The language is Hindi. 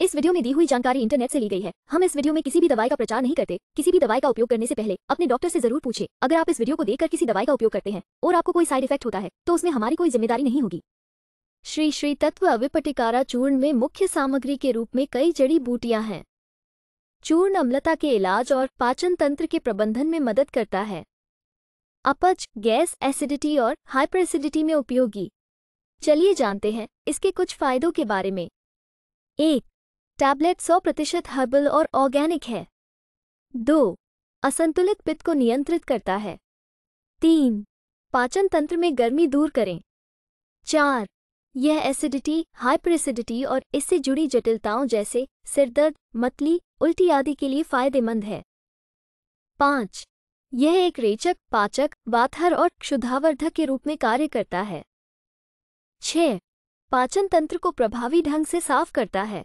इस वीडियो में दी हुई जानकारी इंटरनेट से ली गई है हम इस वीडियो में किसी भी दवाई का प्रचार नहीं करते किसी भी दवाई का उपयोग करने से पहले अपने डॉक्टर से जरूर पूछे अगर आप इस वीडियो को देखकर किसी दवाई का उपयोग करते हैं और आपको कोई साइड इफेक्ट होता है तो उसमें हमारी कोई जिम्मेदारी नहीं होगी श्री श्री तत्व अविपटिकारा चूर्ण में मुख्य सामग्री के रूप में कई जड़ी बूटियां हैं चूर्ण अम्लता के इलाज और पाचन तंत्र के प्रबंधन में मदद करता है अपच गैस एसिडिटी और हाइपर एसिडिटी में उपयोगी चलिए जानते हैं इसके कुछ फायदों के बारे में एक टैबलेट 100 प्रतिशत हर्बल और ऑर्गेनिक है दो असंतुलित पित्त को नियंत्रित करता है तीन पाचन तंत्र में गर्मी दूर करें चार यह एसिडिटी हाइपर एसिडिटी और इससे जुड़ी जटिलताओं जैसे सिरदर्द मतली उल्टी आदि के लिए फायदेमंद है पाँच यह एक रेचक पाचक वाथर और क्षुधावर्धक के रूप में कार्य करता है छ पाचन तंत्र को प्रभावी ढंग से साफ करता है